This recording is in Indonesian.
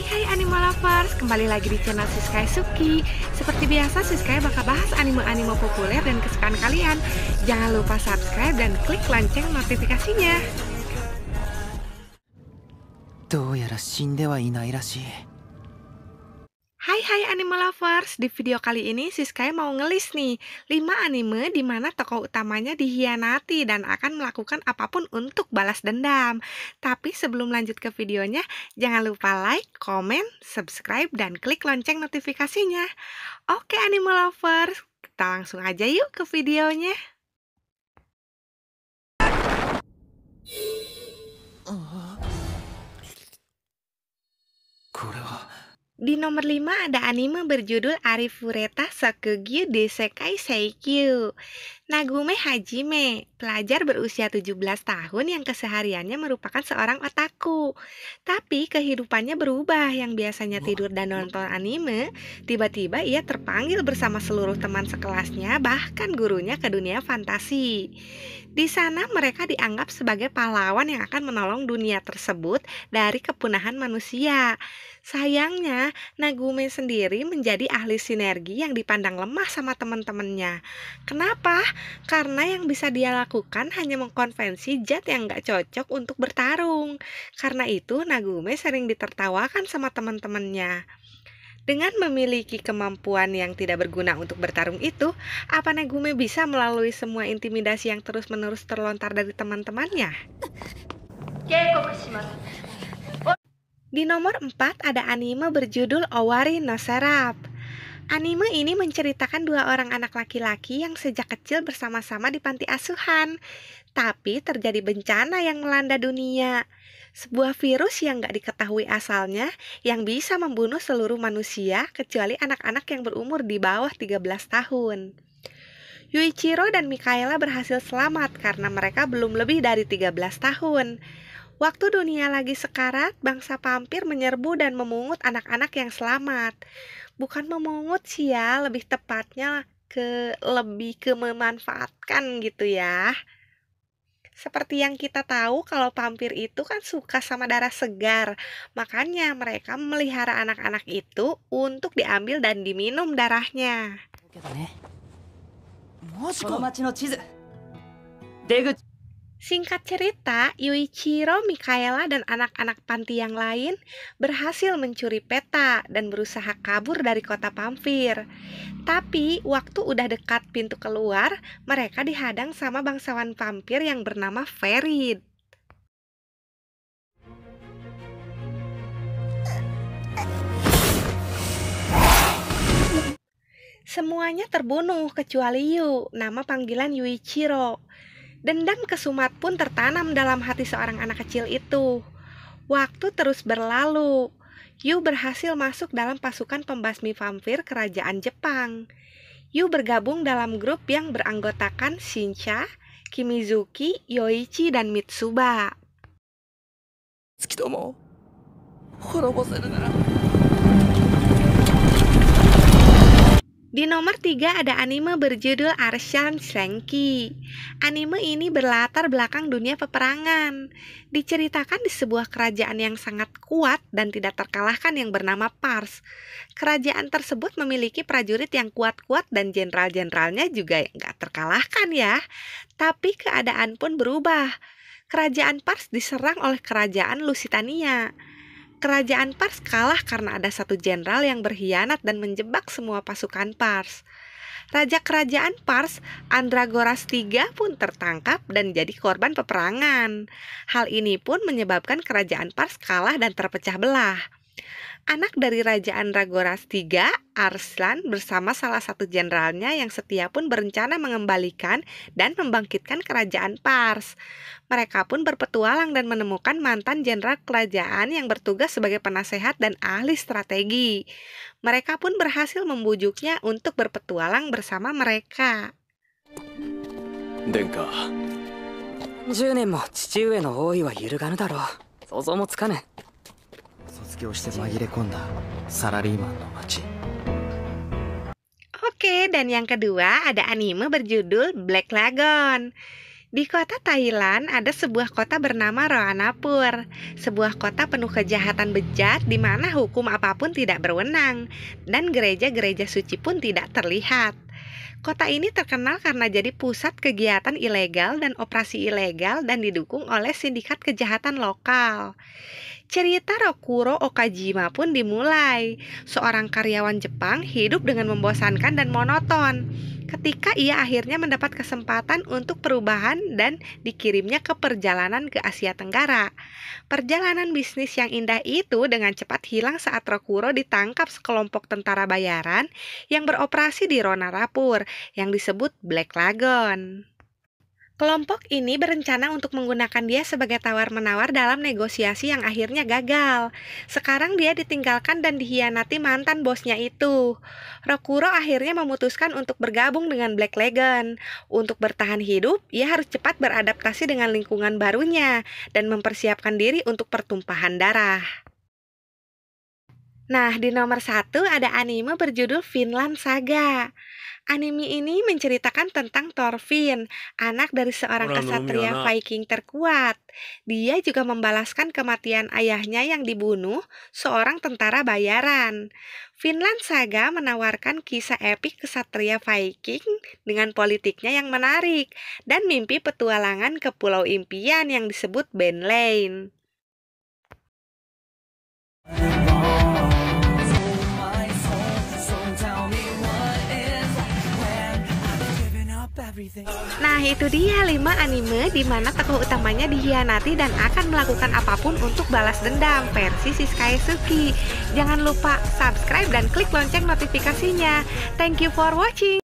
Hai hai animal lovers, kembali lagi di channel Siskay Suki Seperti biasa Siskay bakal bahas anime-anime populer dan kesukaan kalian Jangan lupa subscribe dan klik lonceng notifikasinya Tuh ya, どうやら死んではいないらしい。Hai hai animal lovers, di video kali ini Siskaya mau ngelis nih 5 anime di mana tokoh utamanya dihianati dan akan melakukan apapun untuk balas dendam. Tapi sebelum lanjut ke videonya, jangan lupa like, komen, subscribe, dan klik lonceng notifikasinya. Oke animal lovers, kita langsung aja yuk ke videonya. Di nomor 5 ada anime berjudul Arifureta Sakugyu Desekai Seikyu. Nagume Hajime, pelajar berusia 17 tahun yang kesehariannya merupakan seorang otaku. Tapi kehidupannya berubah yang biasanya tidur dan nonton anime, tiba-tiba ia terpanggil bersama seluruh teman sekelasnya bahkan gurunya ke dunia fantasi. Di sana mereka dianggap sebagai pahlawan yang akan menolong dunia tersebut dari kepunahan manusia. Sayangnya, Nagume sendiri menjadi ahli sinergi yang dipandang lemah sama teman-temannya. Kenapa? karena yang bisa dia lakukan hanya mengkonvensi Jet yang gak cocok untuk bertarung. Karena itu Nagume sering ditertawakan sama teman-temannya. Dengan memiliki kemampuan yang tidak berguna untuk bertarung itu, apa Nagume bisa melalui semua intimidasi yang terus-menerus terlontar dari teman-temannya? Di nomor 4 ada anime berjudul Owari no Serap. Anime ini menceritakan dua orang anak laki-laki yang sejak kecil bersama-sama di panti asuhan. Tapi terjadi bencana yang melanda dunia. Sebuah virus yang nggak diketahui asalnya yang bisa membunuh seluruh manusia kecuali anak-anak yang berumur di bawah 13 tahun. Yuichiro dan Mikaela berhasil selamat karena mereka belum lebih dari 13 tahun. Waktu dunia lagi sekarat, bangsa pampir menyerbu dan memungut anak-anak yang selamat bukan memungut sih ya, lebih tepatnya ke lebih ke memanfaatkan gitu ya. Seperti yang kita tahu kalau pampir itu kan suka sama darah segar. Makanya mereka melihara anak-anak itu untuk diambil dan diminum darahnya. Singkat cerita, Yuichiro, Mikaela, dan anak-anak panti yang lain berhasil mencuri peta dan berusaha kabur dari kota Pampir. Tapi, waktu udah dekat pintu keluar, mereka dihadang sama bangsawan Pampir yang bernama Ferid. Semuanya terbunuh kecuali Yu, nama panggilan Yuichiro. Dendam ke Sumat pun tertanam dalam hati seorang anak kecil itu. Waktu terus berlalu. Yu berhasil masuk dalam pasukan pembasmi vampir kerajaan Jepang. Yu bergabung dalam grup yang beranggotakan Shincha, Kimizuki, Yoichi, dan Mitsuba. 月とも滅ぼせるなら Di nomor 3 ada anime berjudul Arshan Senki. Anime ini berlatar belakang dunia peperangan. Diceritakan di sebuah kerajaan yang sangat kuat dan tidak terkalahkan yang bernama Pars. Kerajaan tersebut memiliki prajurit yang kuat-kuat dan jenderal-jenderalnya juga nggak terkalahkan ya. Tapi keadaan pun berubah. Kerajaan Pars diserang oleh kerajaan Lusitania kerajaan Pars kalah karena ada satu jenderal yang berkhianat dan menjebak semua pasukan Pars. Raja kerajaan Pars, Andragoras III pun tertangkap dan jadi korban peperangan. Hal ini pun menyebabkan kerajaan Pars kalah dan terpecah belah. Anak dari Raja Andragoras III, Arslan bersama salah satu jenderalnya yang setia pun berencana mengembalikan dan membangkitkan kerajaan Pars. Mereka pun berpetualang dan menemukan mantan jenderal kerajaan yang bertugas sebagai penasehat dan ahli strategi. Mereka pun berhasil membujuknya untuk berpetualang bersama mereka. Denka, 10年も父上の王位は揺るがぬだろう想像もつかぬ Oke, dan yang kedua ada anime berjudul Black Lagoon. Di kota Thailand ada sebuah kota bernama Roanapur, sebuah kota penuh kejahatan bejat di mana hukum apapun tidak berwenang dan gereja-gereja suci pun tidak terlihat. Kota ini terkenal karena jadi pusat kegiatan ilegal dan operasi ilegal dan didukung oleh sindikat kejahatan lokal. Cerita Rokuro Okajima pun dimulai. Seorang karyawan Jepang hidup dengan membosankan dan monoton ketika ia akhirnya mendapat kesempatan untuk perubahan dan dikirimnya ke perjalanan ke Asia Tenggara. Perjalanan bisnis yang indah itu dengan cepat hilang saat Rokuro ditangkap sekelompok tentara bayaran yang beroperasi di Rona Rapur yang disebut Black Lagoon. Kelompok ini berencana untuk menggunakan dia sebagai tawar-menawar dalam negosiasi yang akhirnya gagal. Sekarang dia ditinggalkan dan dihianati mantan bosnya itu. Rokuro akhirnya memutuskan untuk bergabung dengan Black Legend. Untuk bertahan hidup, ia harus cepat beradaptasi dengan lingkungan barunya dan mempersiapkan diri untuk pertumpahan darah. Nah, di nomor satu ada anime berjudul Finland Saga. Anime ini menceritakan tentang Thorfinn, anak dari seorang kesatria Viking terkuat. Dia juga membalaskan kematian ayahnya yang dibunuh seorang tentara bayaran. Finland Saga menawarkan kisah epik kesatria Viking dengan politiknya yang menarik dan mimpi petualangan ke pulau impian yang disebut Ben Lane. Nah itu dia 5 anime di mana tokoh utamanya dihianati dan akan melakukan apapun untuk balas dendam versi Siskae Suki. Jangan lupa subscribe dan klik lonceng notifikasinya. Thank you for watching.